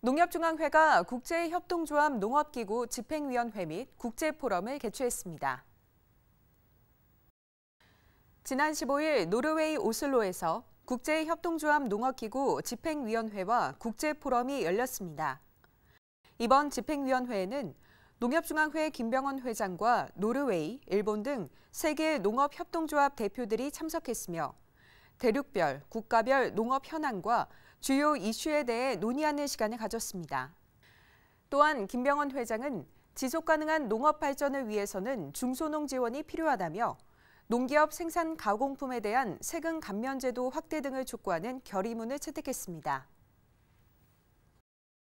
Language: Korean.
농협중앙회가 국제협동조합 농업기구 집행위원회 및 국제포럼을 개최했습니다. 지난 15일 노르웨이 오슬로에서 국제협동조합 농업기구 집행위원회와 국제포럼이 열렸습니다. 이번 집행위원회에는 농협중앙회 김병원 회장과 노르웨이, 일본 등 세계 농업협동조합 대표들이 참석했으며 대륙별, 국가별 농업 현황과 주요 이슈에 대해 논의하는 시간을 가졌습니다. 또한 김병헌 회장은 지속가능한 농업 발전을 위해서는 중소농 지원이 필요하다며 농기업 생산 가공품에 대한 세금 감면 제도 확대 등을 촉구하는 결의문을 채택했습니다.